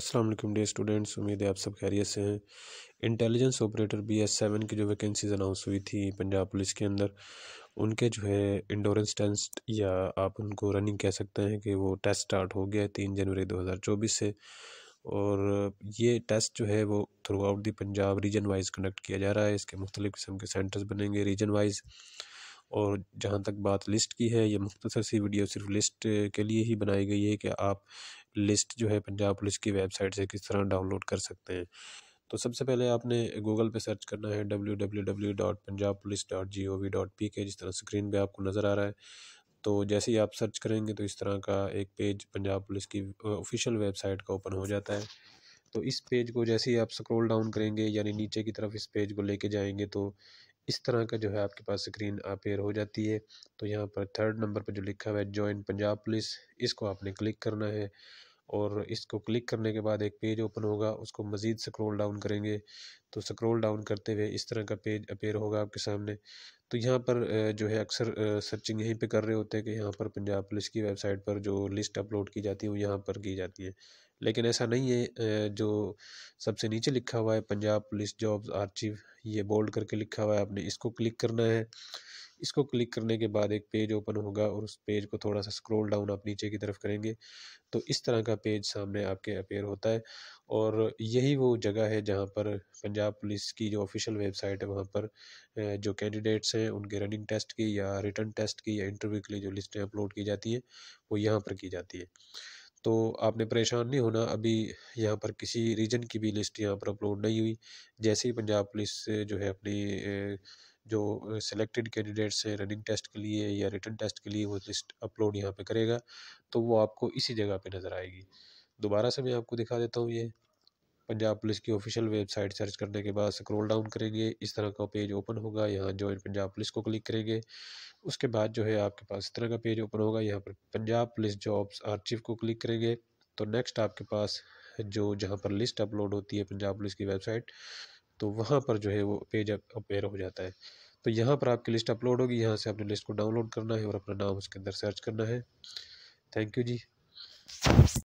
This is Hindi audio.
अस्सलाम वालेकुम डे स्टूडेंट्स उम्मीद है आप सब खैरियत से हैं intelligence operator B S seven की जो वैकेंसीज अनाउंस हुई थी पंजाब पुलिस के अंदर उनके जो है इंडोरेंस टेस्ट या आप उनको रनिंग कह सकते हैं कि वो टेस्ट स्टार्ट हो गया है तीन जनवरी दो हज़ार चौबीस से और ये टेस्ट जो है वो throughout the Punjab region wise conduct किया जा रहा है इसके मुख्तलिफ़ किस्म के सेंटर्स बनेंगे रीजन वाइज़ और जहाँ तक बात लिस्ट की है ये मुख्तर सी वीडियो सिर्फ लिस्ट के लिए ही बनाई गई है कि आप लिस्ट जो है पंजाब पुलिस की वेबसाइट से किस तरह डाउनलोड कर सकते हैं तो सबसे पहले आपने गूगल पे सर्च करना है W W W dot Punjab police dot G O V dot P K जिस तरह स्क्रीन पे आपको नज़र आ रहा है तो जैसे ही आप सर्च करेंगे तो इस तरह का एक पेज पंजाब पुलिस की ऑफिशियल वेबसाइट का ओपन हो जाता है तो इस पेज को जैसे ही आप स्क्रॉल डाउन करेंगे यानी नीचे की तरफ इस पेज को लेके जाएंगे तो इस तरह का जो है आपके पास स्क्रीन अपेयर हो जाती है तो यहाँ पर थर्ड नंबर पर जो लिखा हुआ है जॉइन पंजाब पुलिस इसको आपने क्लिक करना है और इसको क्लिक करने के बाद एक पेज ओपन होगा उसको मज़ीद स्क्रॉल डाउन करेंगे तो स्क्रॉल डाउन करते हुए इस तरह का पेज अपेयर होगा आपके सामने तो यहाँ पर जो है अक्सर सर्चिंग यहीं पे कर रहे होते हैं कि यहाँ पर पंजाब पुलिस की वेबसाइट पर जो लिस्ट अपलोड की जाती है वो यहाँ पर की जाती है लेकिन ऐसा नहीं है जो सबसे नीचे लिखा हुआ है पंजाब पुलिस जॉब्स आर्चिव ये बोल्ड करके लिखा हुआ है आपने इसको क्लिक करना है इसको क्लिक करने के बाद एक पेज ओपन होगा और उस पेज को थोड़ा सा स्क्रॉल डाउन आप नीचे की तरफ करेंगे तो इस तरह का पेज सामने आपके अपेयर होता है और यही वो जगह है जहाँ पर पंजाब पुलिस की जो ऑफिशियल वेबसाइट है वहाँ पर जो कैंडिडेट्स हैं उनके रनिंग टेस्ट की या रिटर्न टेस्ट की या इंटरव्यू के लिए जो लिस्टें अपलोड की जाती हैं वो यहाँ पर की जाती है तो आपने परेशान नहीं होना अभी यहाँ पर किसी रीजन की भी लिस्ट यहाँ पर अपलोड नहीं हुई जैसे ही पंजाब पुलिस जो है अपनी जो सिलेक्टेड कैंडिडेट्स हैं रनिंग टेस्ट के लिए या रिटर्न टेस्ट के लिए वो लिस्ट अपलोड यहाँ पे करेगा तो वो आपको इसी जगह पे नज़र आएगी दोबारा से मैं आपको दिखा देता हूँ ये पंजाब पुलिस की ऑफिशियल वेबसाइट सर्च करने के बाद स्क्रॉल डाउन करेंगे इस तरह का पेज ओपन होगा यहाँ ज्वाइन पंजाब पुलिस को क्लिक करेंगे उसके बाद जो है आपके पास इस तरह का पेज ओपन होगा यहाँ पर पंजाब पुलिस जॉब्स आर्चिव को क्लिक करेंगे तो नेक्स्ट आपके पास जो जहाँ पर लिस्ट अपलोड होती है पंजाब पुलिस की वेबसाइट तो वहाँ पर जो है वो पेज अपेयर हो जाता है तो यहाँ पर आपकी लिस्ट अपलोड होगी यहाँ से अपनी लिस्ट को डाउनलोड करना है और अपना नाम उसके अंदर सर्च करना है थैंक यू जी